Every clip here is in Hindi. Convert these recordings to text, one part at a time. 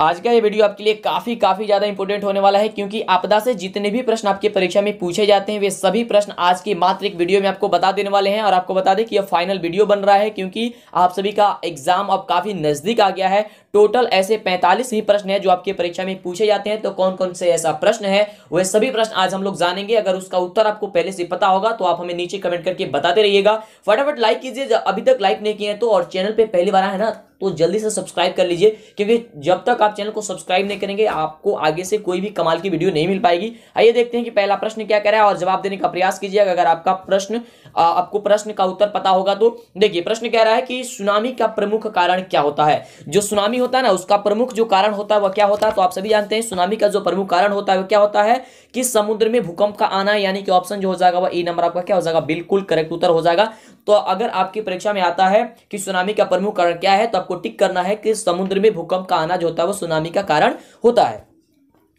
आज का ये वीडियो आपके लिए काफ़ी काफ़ी ज़्यादा इंपॉर्टेंट होने वाला है क्योंकि आपदा से जितने भी प्रश्न आपके परीक्षा में पूछे जाते हैं वे सभी प्रश्न आज की मात्र एक वीडियो में आपको बता देने वाले हैं और आपको बता दें कि यह फाइनल वीडियो बन रहा है क्योंकि आप सभी का एग्जाम अब काफ़ी नज़दीक आ गया है टोटल ऐसे पैंतालीस ही प्रश्न है जो आपकी परीक्षा में पूछे जाते हैं तो कौन कौन से ऐसा प्रश्न है वह सभी प्रश्न आज हम लोग जानेंगे अगर उसका उत्तर आपको पहले से पता होगा तो आप हमें नीचे कमेंट करके बताते रहिएगा फटाफट लाइक कीजिए अभी तक लाइक नहीं किए तो और चैनल पर पहली बार है ना तो जल्दी से सब्सक्राइब कर लीजिए क्योंकि जब तक आप चैनल को सब्सक्राइब नहीं करेंगे आपको आगे से कोई भी कमाल की वीडियो नहीं मिल पाएगी आइए देखते हैं कि पहला प्रश्न क्या कह रहा है और जवाब देने का प्रयास कीजिएगा अगर आपका प्रश्न आपको प्रश्न का उत्तर पता होगा तो देखिए प्रश्न कह रहा है कि सुनामी का प्रमुख कारण क्या होता है जो सुनामी होता है ना उसका प्रमुख जो कारण होता है वह क्या होता है तो आप सभी जानते हैं सुनामी का जो प्रमुख कारण होता है वह क्या होता है कि समुद्र में भूकंप का आना यानी कि ऑप्शन जो हो जाएगा वह ए नंबर आपका क्या हो जाएगा बिल्कुल करेक्ट उत्तर हो जाएगा तो अगर आपकी परीक्षा में आता है कि सुनामी का प्रमुख कारण क्या है तो आपको टिक करना है कि समुद्र में भूकंप का आना जो होता है वो सुनामी का कारण होता है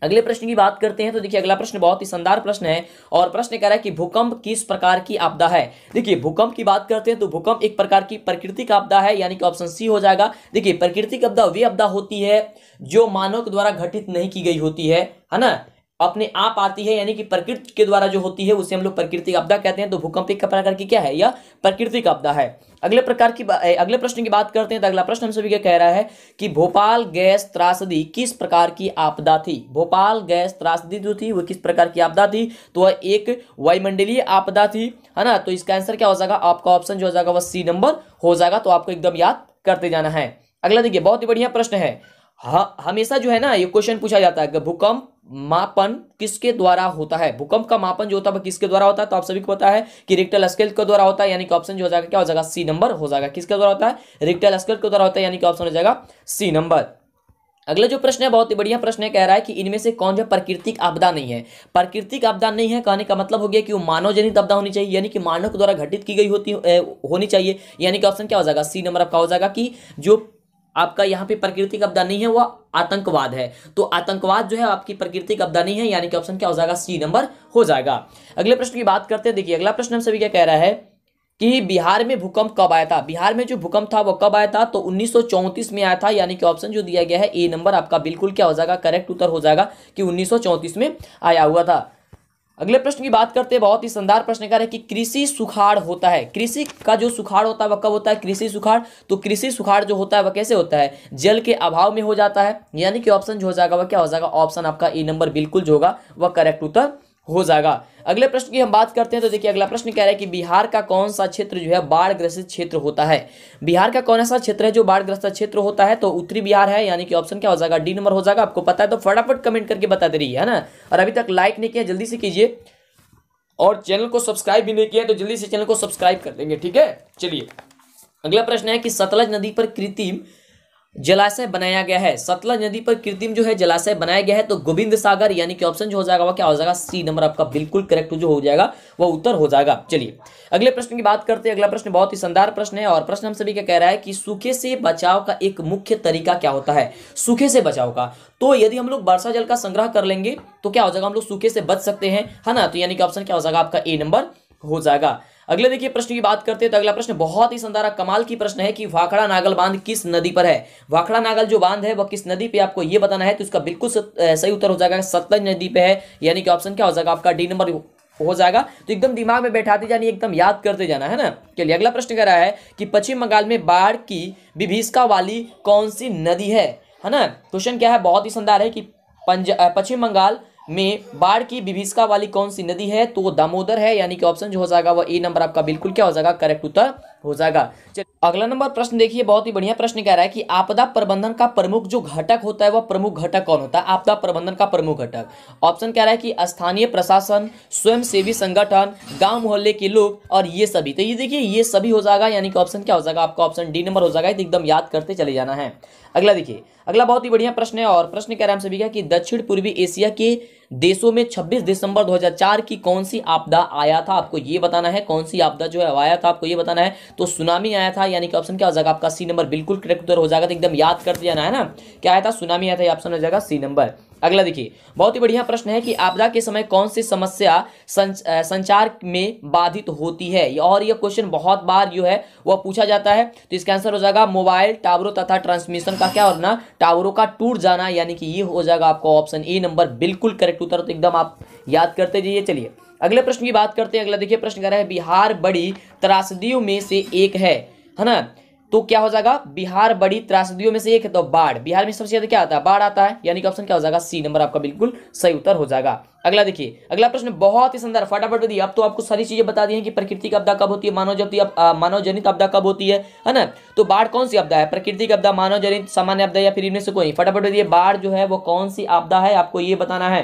अगले प्रश्न की बात करते हैं तो देखिए अगला प्रश्न बहुत ही शानदार प्रश्न है और प्रश्न कह रहा है कि भूकंप किस प्रकार की आपदा है देखिए भूकंप की बात करते हैं तो भूकंप एक प्रकार की प्रकृति आपदा है यानी कि ऑप्शन सी हो जाएगा देखिए प्रकृतिक आपदा वे आपदा होती है जो मानव के द्वारा घटित नहीं की गई होती है है ना अपने आप आती है यानी कि प्रकृति के द्वारा जो होती है उसे हम लोग प्राकृतिक आपदा कहते हैं तो भूकंप एक प्रकार की क्या है यह प्राकृतिक आपदा है अगले प्रकार की अगले प्रश्न की बात करते हैं तो अगला प्रश्न हम सभी क्या कह रहा है कि भोपाल गैस त्रासदी किस प्रकार की आपदा थी भोपाल गैस त्रासदी जो थी वह किस प्रकार की आपदा थी तो वह एक वायुमंडलीय आपदा थी है ना तो इसका आंसर क्या हो जाएगा आपका ऑप्शन जो हो जाएगा वह सी नंबर हो जाएगा तो आपको एकदम याद करते जाना है अगला देखिए बहुत ही बढ़िया प्रश्न है हमेशा जो है ना ये क्वेश्चन पूछा जाता है भूकंप मापन किसके द्वारा होता है भूकंप का मापन जो होता है किसके द्वारा होता है तो आप सभी को पता है कि रिक्टल स्केल के द्वारा होता है यानी कि ऑप्शन जो हो जाएगा क्या हो जाएगा सी नंबर हो जाएगा किसके द्वारा होता है रिक्टल स्केल के द्वारा होता है यानी कि ऑप्शन हो जाएगा सी नंबर अगला जो प्रश्न है बहुत ही बढ़िया प्रश्न है कह रहा है कि इनमें से कौन जो प्राकृतिक आपदा नहीं है प्राकृतिक आपदा नहीं है कहने का मतलब हो गया कि वो मानव जनित आपदा होनी चाहिए यानी कि मानव के द्वारा घटित की गई होती होनी चाहिए यानी कि ऑप्शन क्या हो जाएगा सी नंबर आपका हो जाएगा कि जो आपका यहाँ पे प्रकृति आपदा नहीं है वह आतंकवाद है तो आतंकवाद जो है आपकी प्रकृति कब्जा नहीं है यानी कि ऑप्शन क्या हो जाएगा सी नंबर हो जाएगा अगले प्रश्न की बात करते हैं देखिए अगला प्रश्न हम सभी क्या कह रहा है कि बिहार में भूकंप कब आया था बिहार में जो भूकंप था वो कब आया था तो 1934 में आया था यानी कि ऑप्शन जो दिया गया है ए नंबर आपका बिल्कुल क्या हो जाएगा करेक्ट उत्तर हो जाएगा कि 1934 में आया हुआ था अगले प्रश्न की बात करते हैं बहुत ही शानदार प्रश्न कर रहे कि कृषि सुखाड़ होता है कृषि का जो सुखाड़ होता है वह कब होता है कृषि सुखाड़ तो कृषि सुखाड़ जो होता है वह कैसे होता है जल के अभाव में हो जाता है यानी कि ऑप्शन जो हो जाएगा वह क्या हो जाएगा ऑप्शन आपका ए e नंबर बिल्कुल जो होगा वह करेक्ट उत्तर हो जाएगा अगले प्रश्न की हम बात करते हैं तो देखिए अगला प्रश्न कह रहा है कि बिहार का कौन सा क्षेत्र जो है बाढ़ ग्रसित क्षेत्र होता है बिहार का कौन सा क्षेत्र है जो बाढ़ ग्रस्त क्षेत्र होता है तो उत्तरी बिहार है यानी कि ऑप्शन क्या हो जाएगा डी नंबर हो जाएगा आपको पता है तो फटाफट कमेंट करके बता दे रही है ना और अभी तक लाइक नहीं किया जल्दी से कीजिए और चैनल को सब्सक्राइब भी नहीं किया तो जल्दी से चैनल को सब्सक्राइब कर देंगे ठीक है चलिए अगला प्रश्न है कि सतलज नदी पर कृत्रिम जलाशय बनाया गया है सतलज नदी पर कृत्रिम जो है जलाशय बनाया गया है तो गोविंद सागर यानी कि ऑप्शन जो हो जाएगा वह क्या हो जाएगा सी नंबर आपका बिल्कुल करेक्ट जो हो जाएगा वह उत्तर हो जाएगा चलिए अगले प्रश्न की बात करते हैं अगला प्रश्न बहुत ही शानदार प्रश्न है और प्रश्न हम सभी क्या कह रहा है कि सूखे से बचाव का एक मुख्य तरीका क्या होता है सूखे से बचाव का तो यदि हम लोग वर्षा जल का संग्रह कर लेंगे तो क्या हो जाएगा हम लोग सूखे से बच सकते हैं है ना तो यानी कि ऑप्शन क्या हो जाएगा आपका ए नंबर हो जाएगा अगले देखिए प्रश्न की बात करते हैं तो अगला प्रश्न बहुत ही संदारा कमाल की प्रश्न है कि वाखड़ा नागल बांध किस नदी पर है वाखड़ा नागल जो बांध है वह किस नदी पे आपको यह बताना है तो इसका बिल्कुल सही उत्तर हो जाएगा सतलज नदी पे है यानी कि ऑप्शन क्या हो जाएगा आपका डी नंबर हो जाएगा तो एकदम दिमाग में बैठाते जानी एकदम याद करते जाना है ना चलिए अगला प्रश्न कह रहा है कि पश्चिम बंगाल में बाढ़ की विभीषका वाली कौन सी नदी है है ना क्वेश्चन क्या है बहुत ही शानदार है कि पंज पश्चिम बंगाल में बाढ़ की विभिषका वाली कौन सी नदी है तो वो दामोदर है यानी कि ऑप्शन जो हो जाएगा वो ए नंबर आपका बिल्कुल क्या हो जाएगा करेक्ट उत्तर हो जाएगा चलिए अगला नंबर प्रश्न देखिए बहुत ही बढ़िया प्रश्न कह रहा है कि आपदा प्रबंधन का प्रमुख जो घटक होता है वह प्रमुख घटक कौन होता है आपदा प्रबंधन का प्रमुख घटक ऑप्शन कह रहा है कि स्थानीय प्रशासन स्वयंसेवी संगठन गांव मोहल्ले के लोग और ये सभी तो ये देखिए ये सभी हो जाएगा यानी कि ऑप्शन क्या हो जाएगा आपका ऑप्शन डी नंबर हो जाएगा एकदम याद करते चले जाना है अगला देखिए अगला बहुत ही बढ़िया प्रश्न है और प्रश्न कह रहा है हम सभी का कि दक्षिण पूर्वी एशिया के देशों में 26 दिसंबर 2004 की कौन सी आपदा आया था आपको यह बताना है कौन सी आपदा जो है आया था आपको यह बताना है तो सुनामी आया था यानी कि ऑप्शन क्या हो जाएगा आपका सी नंबर बिल्कुल करेक्ट उत्तर हो जाएगा तो एकदम याद करते जाना है ना क्या आया था सुनामी आया था ऑप्शन हो जाएगा सी नंबर अगला देखिए बहुत ही बढ़िया प्रश्न है कि आपदा के समय कौन सी समस्या संच, संचार में बाधित होती है और यह क्वेश्चन बहुत बार जो है वह पूछा जाता है तो इसका आंसर हो जाएगा मोबाइल टावरों तथा ट्रांसमिशन का क्या होना टावरों का टूट जाना यानी कि ये हो जाएगा आपको ऑप्शन ए नंबर बिल्कुल करेक्ट उत्तर तो एकदम आप याद करते जाइए चलिए अगले प्रश्न की बात करते हैं अगला देखिए प्रश्न कह रहा है बिहार बड़ी त्रासदियों में से एक है है ना तो क्या हो जाएगा बिहार बड़ी त्रासदियों में से एक है तो बाढ़ बिहार में सबसे ज्यादा क्या आता है बाढ़ आता है यानी कि ऑप्शन क्या हो जाएगा सी नंबर आपका बिल्कुल सही उत्तर हो जाएगा अगला देखिए अगला प्रश्न बहुत ही सुंदर फटाफट बताइए अब तो आपको सारी चीजें बता दी हैं कि प्रकृति की आपदा कब होती है मानव जबती मानव जनित आपदा कब होती है है ना तो बाढ़ कौन सी आपदा है प्रकृति की आपदा मानव जनित सामान्य आपदा या फिर इनमें से कोई फटाफट बताइए बाढ़ जो है वो कौन सी आपदा है आपको ये बताना है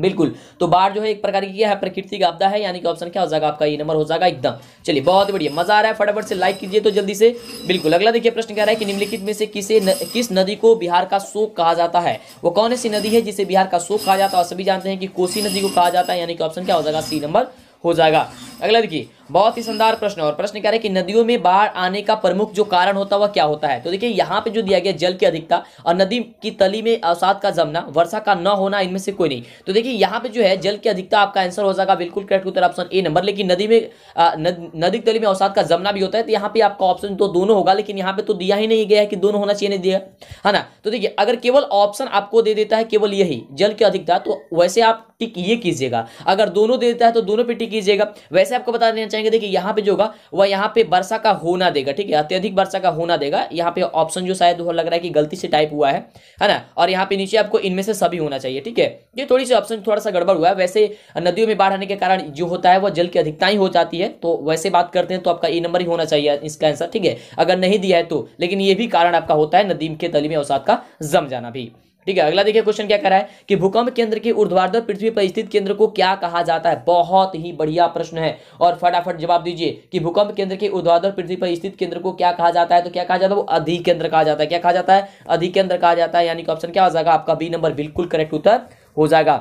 बिल्कुल तो बाढ़ जो है एक प्रकार की क्या है प्रकृति का आपदा है यानी कि ऑप्शन क्या हो जाएगा आपका ये नंबर हो जाएगा एकदम चलिए बहुत बढ़िया मजा आ रहा है फटाफट से लाइक कीजिए तो जल्दी से बिल्कुल अगला देखिए प्रश्न कह रहा है कि निम्नलिखित में से किसे न, किस नदी को बिहार का शोक कहा जाता है वो कौन सी नदी है जिसे बिहार का शोक कहा जाता है और सभी जानते हैं कि कोसी नदी को कहा जाता है यानी कि ऑप्शन क्या हो जाएगा सी नंबर हो जाएगा अगला देखिए बहुत ही शानदार प्रश्न और प्रश्न कह रहे हैं कि नदियों में बाढ़ आने का प्रमुख जो कारण होता है वह क्या होता है तो देखिए यहाँ पे जो दिया गया जल की अधिकता और नदी की तली में अवसाद का जमना वर्षा का न होना इनमें से कोई नहीं तो देखिए यहाँ पे जो है जल की अधिकता आपका आंसर हो जाएगा बिल्कुल करेक्ट उत्तर ऑप्शन ए नंबर लेकिन नदी में नद, नदी तली में अवसाद का जमना भी होता है तो यहाँ पे आपका ऑप्शन तो दोनों होगा लेकिन यहाँ पे तो दिया ही नहीं गया है कि दोनों होना चाहिए नहीं दिया है ना तो देखिए अगर केवल ऑप्शन आपको दे देता है केवल यही जल की अधिकता तो वैसे आप टिक ये कीजिएगा अगर दोनों दे देता है तो दोनों पे टिक कीजिएगा वैसे आपको बता देना चाहेंगे देखिए यहाँ पे जो होगा वह यहाँ पे वर्षा का होना देगा ठीक है अत्यधिक वर्षा का होना देगा यहाँ पे ऑप्शन जो शायद लग रहा है कि गलती से टाइप हुआ है है ना और यहाँ पे नीचे आपको इनमें से सभी होना चाहिए ठीक है ये थोड़ी सी ऑप्शन थोड़ा सा गड़बड़ हुआ है वैसे नदियों में बाढ़ आने के कारण जो होता है वह जल की अधिकता ही हो जाती है तो वैसे बात करते हैं तो आपका ए नंबर ही होना चाहिए इसका आंसर ठीक है अगर नहीं दिया है तो लेकिन ये भी कारण आपका होता है नदी के तली में अवसाद का जम जाना भी ठीक है अगला देखिए क्वेश्चन क्या रहा है कि भूकंप केंद्र के ऊर्ध्वाधर पृथ्वी पर स्थित केंद्र को क्या कहा जाता है बहुत ही बढ़िया प्रश्न है और फटाफट जवाब दीजिए कि भूकंप केंद्र के ऊर्ध्वाधर पृथ्वी पर स्थित केंद्र को क्या कहा जाता है तो क्या कहा जाता है वो अधिकेंद्र कहा जाता है क्या कहा जाता है अधिकेंद्र कहा जाता है यानी कि ऑप्शन क्या हो जाएगा आपका बी नंबर बिल्कुल करेक्ट उत्तर हो जाएगा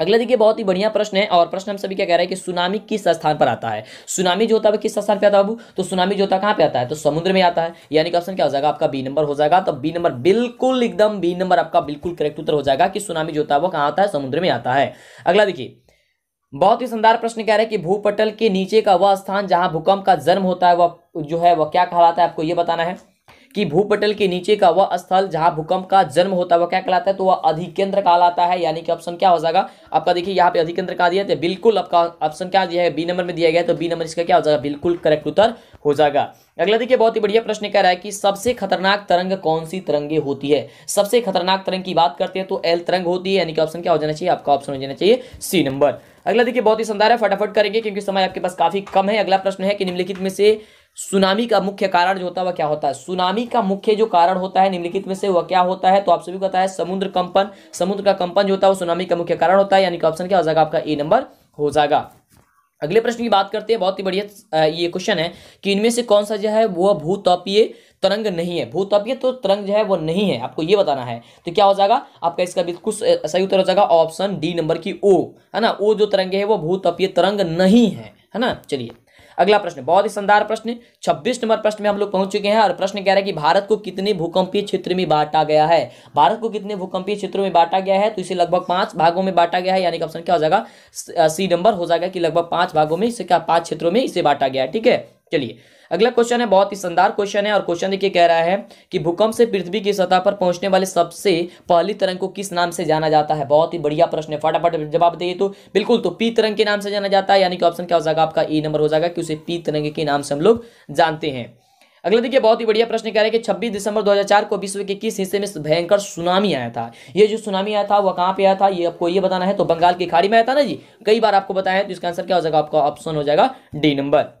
अगला देखिए बहुत ही बढ़िया प्रश्न है और प्रश्न हम सभी क्या कह रहा है कि सुनामी किस स्थान पर आता है सुनामी जो होता है किस स्थान पर आता है बाबू तो सुनामी जो होता है कहाँ पे आता है तो समुद्र में आता है यानी कि ऑप्शन क्या हो जाएगा आपका बी नंबर हो जाएगा तो बी नंबर बिल्कुल एकदम बी नंबर आपका बिल्कुल करेक्ट उत्तर हो जाएगा कि सुनामी जो होता है वो कहाँ आता है समुद्र में आता है अगला देखिए बहुत ही शानदार प्रश्न कह रहा है कि भूपटल के नीचे का वह स्थान जहाँ भूकंप का जन्म होता है वह जो है वह क्या कहलाता है आपको ये बताना है कि भूपटल के नीचे का वह स्थल जहां भूकंप का जन्म होता है वह क्या कहलाता है तो वह अधिकेंद्र कहलाता है यानी कि ऑप्शन क्या हो जाएगा आपका देखिए यहाँ पे अधिकेंद्र कहा दिया तो बिल्कुल आपका ऑप्शन क्या दिया है बी नंबर में दिया गया तो बी नंबर इसका क्या हो जाएगा बिल्कुल करेक्ट उत्तर हो जाएगा अगला देखिए बहुत ही बढ़िया प्रश्न कह रहा है कि सबसे खतरनाक तरंग कौन सी तरंगे होती है सबसे खतरनाक तरंग की बात करते हैं तो एल तरंग होती है यानी कि ऑप्शन क्या हो जाना चाहिए आपका ऑप्शन हो जाना चाहिए सी नंबर अगला देखिए बहुत ही शानदार है फटाफट करेंगे क्योंकि समय आपके पास काफी कम है अगला प्रश्न है कि निम्नलिखित में से सुनामी का मुख्य कारण जो होता है वह क्या होता है सुनामी का मुख्य जो कारण होता है निम्नलिखित में से वह क्या होता है तो आप सभी को पता है समुद्र कंपन समुद्र का कंपन जो होता है वो सुनामी का मुख्य कारण होता है यानी कि ऑप्शन क्या हो जाएगा आपका ए नंबर हो जाएगा अगले प्रश्न की बात करते हैं बहुत ही बढ़िया ये क्वेश्चन है कि इनमें से कौन सा जो है वह भूतापीय तरंग नहीं है भूतापीय तो तरंग जो है वो नहीं है आपको ये बताना है तो क्या हो जाएगा आपका इसका बिल्कुल सही उत्तर हो जाएगा ऑप्शन डी नंबर की ओ है ना ओ जो तरंग है वो भूतापीय तरंग नहीं है है ना चलिए अगला प्रश्न बहुत ही शानदार प्रश्न छब्बीस नंबर प्रश्न में हम लोग पहुंच चुके हैं और प्रश्न कह रहे है कि भारत को कितने भूकंपीय क्षेत्र में बांटा गया है भारत को कितने भूकंपीय क्षेत्रों में बांटा गया है तो इसे लगभग पांच भागों में बांटा गया है यानी कि ऑप्शन क्या हो जाएगा सी नंबर हो जाएगा कि लगभग पांच भागों में इसे क्या पांच क्षेत्रों में इसे बांटा गया है ठीक है चलिए अगला क्वेश्चन है बहुत ही शानदार क्वेश्चन है और क्वेश्चन देखिए कह रहा है कि भूकंप से पृथ्वी की सतह पर पहुंचने वाले सबसे पहली तरंग को किस नाम से जाना जाता है बहुत ही बढ़िया प्रश्न है फटाफट जवाब दे तो बिल्कुल तो पी तरंग के नाम से जाना जाता है यानी कि ऑप्शन क्या हो जाएगा आपका ए e नंबर हो जाएगा कि उसे पी तरंग के नाम से हम लोग जानते हैं अगला देखिए बहुत ही बढ़िया प्रश्न कह रहे हैं कि 26 दिसंबर 2004 को विश्व के किस हिस्से में भयंकर सुनामी आया था ये जो सुनामी आया था वह कहाँ पे आया था ये आपको ये बताना है तो बंगाल की खाड़ी में आया था ना जी कई बार आपको बताया है तो इसका आंसर क्या हो जाएगा आपका ऑप्शन हो जाएगा डी नंबर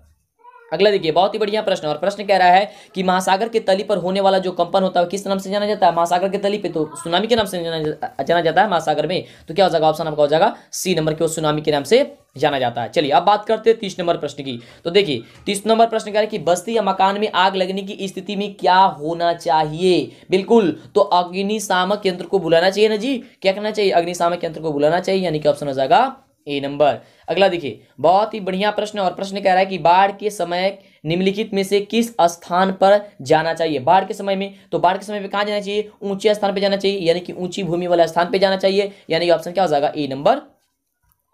अगला देखिए बहुत ही बढ़िया प्रश्न और प्रश्न कह रहा है कि महासागर के तली पर होने वाला जो कंपन होता है किस नाम से जाना जाता है महासागर के तली पे तो सुनामी के नाम से जाना जाता है महासागर में तो क्या हो जाएगा ऑप्शन आपका हो जाएगा सी नंबर के सुनामी के नाम से जाना जाता है चलिए अब बात करते हैं तीस नंबर प्रश्न की तो देखिए तीस नंबर प्रश्न कह रहे कि बस्ती या मकान में आग लगने की स्थिति में क्या होना चाहिए बिल्कुल तो अग्निशामक यंत्र को बुलाना चाहिए ना जी क्या कहना चाहिए अग्निशामक यंत्र को बुलाना चाहिए यानी कि ऑप्शन हो जाएगा ए नंबर अगला देखिए बहुत ही बढ़िया प्रश्न और प्रश्न कह रहा है कि बाढ़ के समय निम्नलिखित में से किस स्थान पर जाना चाहिए बाढ़ के समय में तो बाढ़ के समय में कहाँ जाना चाहिए ऊंचे स्थान पर जाना चाहिए यानी कि ऊंची भूमि वाले स्थान पर जाना चाहिए यानी कि ऑप्शन क्या हो जाएगा ए नंबर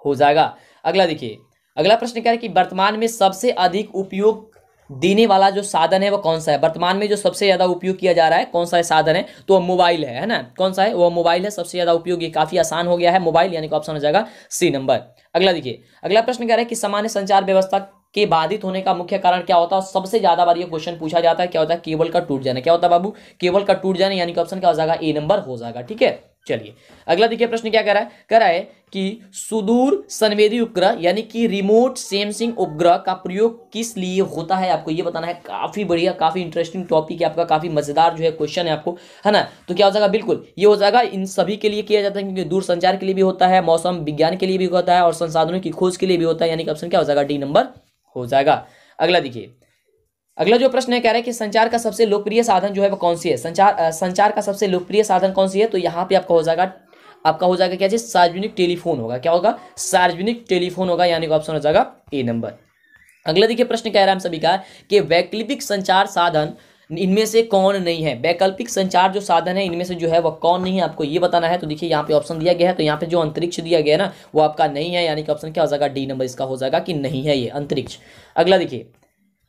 हो जाएगा अगला देखिए अगला प्रश्न कह रहा है कि वर्तमान में सबसे अधिक उपयोग देने वाला जो साधन है वो कौन सा है वर्तमान में जो सबसे ज़्यादा उपयोग किया जा रहा है कौन सा है साधन है तो मोबाइल है है ना कौन सा है वो मोबाइल है सबसे ज़्यादा उपयोग ये काफ़ी आसान हो गया है मोबाइल यानी कि ऑप्शन हो जाएगा सी नंबर अगला देखिए अगला प्रश्न कह रहा है कि सामान्य संचार व्यवस्था के बाधित होने का मुख्य कारण क्या होता है सबसे ज्यादा बार ये क्वेश्चन पूछा जाता है क्या होता है केबल का टूट जाना क्या होता है बाबू केबल का टूट जाना यानी कि ऑप्शन क्या हो जाएगा ए नंबर हो जाएगा ठीक है चलिए अगला देखिए प्रश्न क्या करा है रहा है कि सुदूर संवेदी उपग्रह यानी कि रिमोट सेंसिंग उपग्रह का प्रयोग किस लिए होता है आपको ये बताना है काफ़ी बढ़िया काफ़ी इंटरेस्टिंग टॉपिक है आपका काफ़ी मज़ेदार जो है क्वेश्चन है आपको है ना तो क्या हो जाएगा बिल्कुल ये हो जाएगा इन सभी के लिए किया जाता है क्योंकि दूर संचार के लिए भी होता है मौसम विज्ञान के लिए भी होता है और संसाधनों की खोज के लिए भी होता है यानी कि ऑप्शन क्या हो जाएगा डी नंबर हो जाएगा अगला देखिए अगला जो प्रश्न है कह रहा है कि संचार का सबसे लोकप्रिय साधन जो है वो कौन सी है संचार आ, संचार का सबसे लोकप्रिय साधन कौन सी है तो यहाँ पे आपका हो जाएगा आपका हो जाएगा क्या चीज सार्वजनिक टेलीफोन होगा क्या होगा सार्वजनिक टेलीफोन होगा यानी कि ऑप्शन हो जाएगा ए नंबर अगला देखिए प्रश्न कह रहा है हम सभी का कि वैकल्पिक संचार साधन इनमें से कौन नहीं है वैकल्पिक संचार जो साधन है इनमें से जो है वह कौन नहीं है आपको ये बताना है तो देखिए यहाँ पे ऑप्शन दिया गया है तो यहाँ पे जो अंतरिक्ष दिया गया है ना वो आपका नहीं है यानी कि ऑप्शन क्या हो जाएगा डी नंबर इसका हो जाएगा कि नहीं है ये अंतरिक्ष अगला देखिए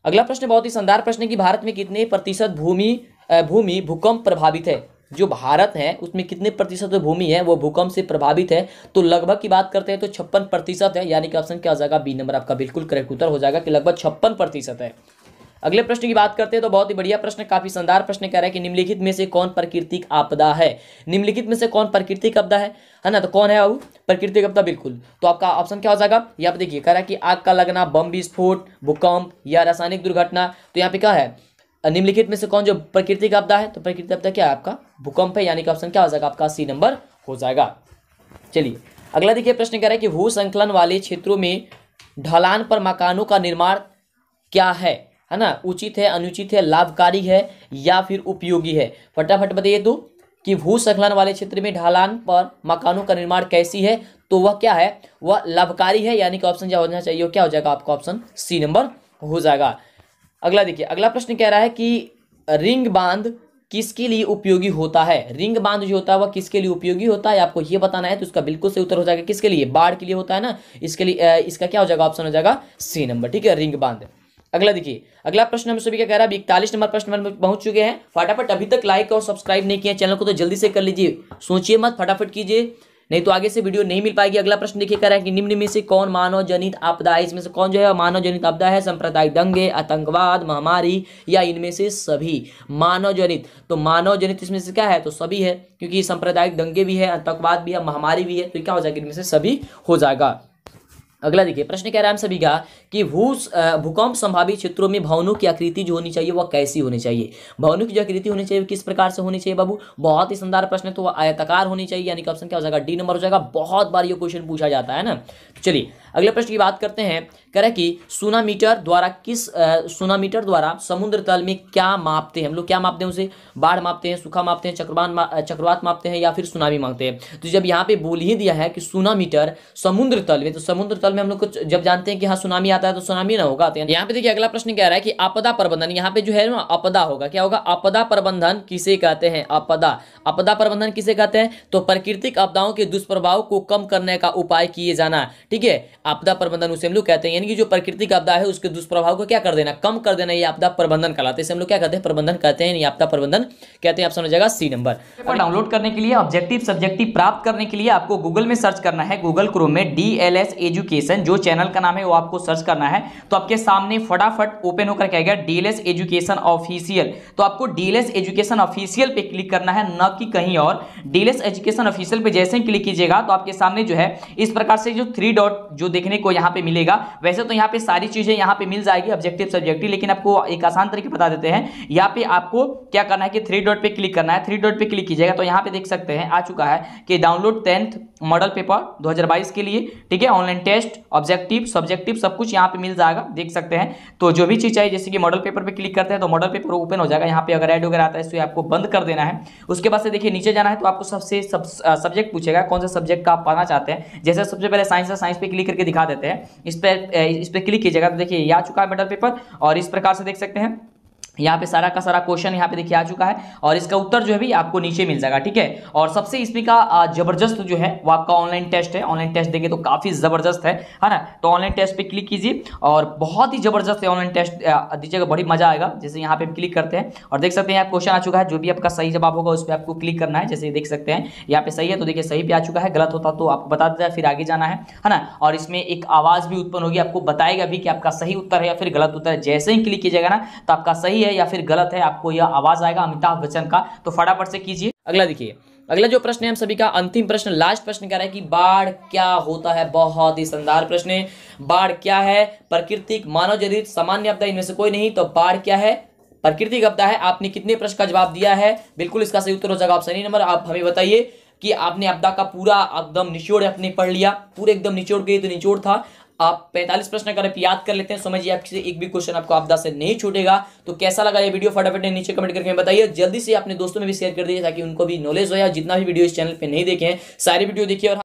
अगला प्रश्न बहुत ही शानदार प्रश्न है कि भारत में कितने प्रतिशत भूमि भूमि भूकंप प्रभावित है जो भारत है उसमें कितने प्रतिशत भूमि है वो भूकंप से प्रभावित है तो लगभग की बात करते हैं तो छप्पन प्रतिशत है यानी कि ऑप्शन क्या हो जाएगा बी नंबर आपका बिल्कुल करेक्ट उत्तर हो जाएगा कि लगभग छप्पन प्रतिशत है अगले प्रश्न की बात करते हैं तो बहुत ही बढ़िया प्रश्न काफी शानदार प्रश्न कह रहा है कि निम्नलिखित में से कौन प्राकृतिक आपदा है निम्नलिखित में से कौन प्राकृतिक आपदा है है ना तो कौन है बाबू प्राकृतिक आपदा बिल्कुल तो आपका ऑप्शन क्या हो जाएगा यहाँ पे देखिए कह रहा है कि आग का लगना बम विस्फोट भूकंप या रासायनिक दुर्घटना तो यहाँ पे क्या है निम्नलिखित में से कौन जो प्राकृतिक आपदा है तो प्राकृतिक आपदा क्या है आपका भूकंप है यानी कि ऑप्शन क्या हो जाएगा आपका सी नंबर हो जाएगा चलिए अगला देखिए प्रश्न कह रहा है कि भू संकलन वाले क्षेत्रों में ढलान पर मकानों का निर्माण क्या है है ना उचित है अनुचित है लाभकारी है या फिर उपयोगी है फटाफट बताइए तो कि भू संकलन वाले क्षेत्र में ढालान पर मकानों का निर्माण कैसी है तो वह क्या है वह लाभकारी है यानी कि ऑप्शन जो होना चाहिए क्या हो जाएगा आपका ऑप्शन सी नंबर हो जाएगा अगला देखिए अगला प्रश्न कह रहा है कि रिंग बांध किसके लिए उपयोगी होता है रिंग बांध जो होता है वह किसके लिए उपयोगी होता है आपको यह बताना है तो उसका बिल्कुल से उत्तर हो जाएगा किसके लिए बाढ़ के लिए होता है ना इसके लिए इसका क्या हो जाएगा ऑप्शन हो जाएगा सी नंबर ठीक है रिंग बांध अगला देखिए अगला प्रश्न हम सभी क्या कह रहा है इकतालीस नंबर प्रश्न में पहुंच चुके हैं फटाफट अभी तक लाइक और सब्सक्राइब नहीं किया चैनल को तो जल्दी से कर लीजिए सोचिए मत फटाफट कीजिए नहीं तो आगे से वीडियो नहीं मिल पाएगी अगला प्रश्न देखिए कह रहा है कि निम्न में से कौन मानव जनित आपदा है इसमें से कौन जो है मानव जनित आपदा है सांप्रदायिक दंगे आतंकवाद महामारी या इनमें से सभी मानव जनित तो मानव जनित इसमें से क्या है तो सभी है क्योंकि सांप्रदायिक दंगे भी है आतंकवाद भी है महामारी भी है तो क्या हो जाएगा इनमें से सभी हो जाएगा अगला देखिए प्रश्न कह रहा है हम सभी का कि भू भूकंप संभावित क्षेत्रों में भवनों की आकृति जो होनी चाहिए वह कैसी होनी चाहिए भवनों की जो आकृति होनी चाहिए किस प्रकार से होनी चाहिए बाबू बहुत ही शानदार प्रश्न है तो वह आयताकार होनी चाहिए यानी कि ऑप्शन क्या हो जाएगा डी नंबर हो जाएगा बहुत बार ये क्वेश्चन पूछा जाता है ना तो चलिए अगले प्रश्न की बात करते हैं कह रहे कि सुनामीटर द्वारा किस सुनामीटर द्वारा समुद्र तल में क्या मापते हैं हम लोग क्या मापते हैं उसे बाढ़ मापते हैं सूखा मापते हैं चक्रवान चक्रवात मापते हैं या फिर सुनामी मांगते हैं तो जब यहाँ पे बोल ही दिया है कि सुनामीटर समुद्र तल में तो समुद्र तल में हम लोग को जब जानते हैं कि हाँ सुनामी आता है तो सुनामी ना होगा तो यहाँ पे देखिए अगला प्रश्न क्या रहा है कि आपदा प्रबंधन यहाँ पे जो है ना आपदा होगा क्या होगा आपदा प्रबंधन किसे कहते हैं आपदा आपदा प्रबंधन किसे कहते हैं तो प्राकृतिक आपदाओं के दुष्प्रभाव को कम करने का उपाय किए जाना ठीक है आपदा प्रबंधन उसे हम लोग कहते हैं यानी कि जो प्रकृतिक आपदा है उसके दुष्प्रभाव को क्या कर देना कम कर देना ये आपदा प्रबंधन कहलाते हैं हम लोग क्या कहते हैं प्रबंधन कहते हैं आपदा प्रबंधन कहते हैं आप हो जाएगा सी नंबर डाउनलोड करने के लिए ऑब्जेक्टिव सब्जेक्टिव प्राप्त करने के लिए आपको गूगल में सर्च करना है गूगल क्रोम में डी एजुकेशन जो चैनल का नाम है वो आपको सर्च करना है तो आपके सामने फटाफट ओपन होकर क्या गया डीएलएस एजुकेशन ऑफिशियल तो आपको डीएलएस एजुकेशन ऑफिशियल पे क्लिक करना है न कि कहीं और डीएलएस एजुकेशन ऑफिशियल पे जैसे ही क्लिक कीजिएगा तो आपके सामने जो है इस प्रकार से जो थ्री डॉट जो देखने को यहाँ पे मिलेगा वैसे तो यहाँ पे सारी चीज़ें यहाँ पे मिल जाएगी ऑब्जेक्टिव सब्जेक्टिव लेकिन आपको एक आसान तरीके बता देते हैं यहाँ पे आपको क्या करना है कि थ्री डॉट पे क्लिक करना है थ्री डॉट पे क्लिक कीजिएगा तो यहाँ पे देख सकते हैं आ चुका है कि डाउनलोड टेंथ मॉडल पेपर 2022 के लिए ठीक है ऑनलाइन टेस्ट ऑब्जेक्टिव सब्जेक्टिव सब कुछ यहाँ पे मिल जाएगा देख सकते हैं तो जो भी चीज़ चाहिए जैसे कि मॉडल पेपर पे क्लिक करते हैं तो मॉडल पेपर ओपन हो जाएगा यहाँ पे अगर ऐड वगैरह आता है तो आपको बंद कर देना है उसके बाद से देखिए नीचे जाना है तो आपको सबसे सब, सब्जेक्ट पूछेगा कौन सा सब्जेक्ट का आप पाना चाहते हैं जैसे सबसे पहले साइंस है साइंस पर क्लिक करके दिखा देते हैं इस पर इस पर क्लिक कीजिएगा तो देखिए यह आ चुका है मॉडल पेपर और इस प्रकार से देख सकते हैं यहाँ पे सारा का सारा क्वेश्चन यहाँ पे देखिए आ चुका है और इसका उत्तर जो है भी आपको नीचे मिल जाएगा ठीक है और सबसे इसमें का जबरदस्त जो है वो आपका ऑनलाइन टेस्ट है ऑनलाइन टेस्ट देंगे तो काफ़ी ज़बरदस्त है है ना तो ऑनलाइन टेस्ट पे क्लिक कीजिए और बहुत ही ज़बरदस्त है ऑनलाइन टेस्ट दीजिएगा बड़ी मज़ा आएगा जैसे यहाँ पे क्लिक करते हैं और देख सकते हैं यहाँ क्वेश्चन आ चुका है जो भी आपका सही जवाब होगा उस पर आपको क्लिक करना है जैसे देख सकते हैं यहाँ पे सही है तो देखिए सही पे आ चुका है गलत होता तो आपको बता देता है फिर आगे जाना है है ना और इसमें एक आवाज़ भी उत्पन्न होगी आपको बताएगा भी कि आपका सही उत्तर है या फिर गलत उत्तर है जैसे ही क्लिक कीजिएगा ना तो आपका सही है या फिर गलत है आपको यह आवाज आएगा अमिताभ बच्चन का तो फटाफट से कीजिए अगला देखिए अगला जो प्रश्न है हम सभी का अंतिम प्रश्न लास्ट प्रश्न कह रहा है कि बाढ़ क्या होता है बहुत ही शानदार प्रश्न है बाढ़ क्या है प्रकृतिक मानव जनित सामान्य आपदा इनमें से कोई नहीं तो बाढ़ क्या है प्रकृतिक आपदा है आपने कितने प्रश्न का जवाब दिया है बिल्कुल इसका सही उत्तर हो जाएगा आप सही नंबर आप हमें बताइए कि आपने आपदा का पूरा एकदम निचोड़ अपने पढ़ लिया पूरे एकदम निचोड़ गए तो निचोड़ था आप 45 प्रश्न अगर आप याद कर लेते हैं समझिए आपसे एक भी क्वेश्चन आपको आपदा से नहीं छूटेगा तो कैसा लगा ये वीडियो फटाफट नीचे कमेंट करके बताइए जल्दी से अपने दोस्तों में भी शेयर कर दीजिए ताकि उनको भी नॉलेज हो या जितना भी वीडियो इस चैनल पर नहीं देखें सारी वीडियो देखिए और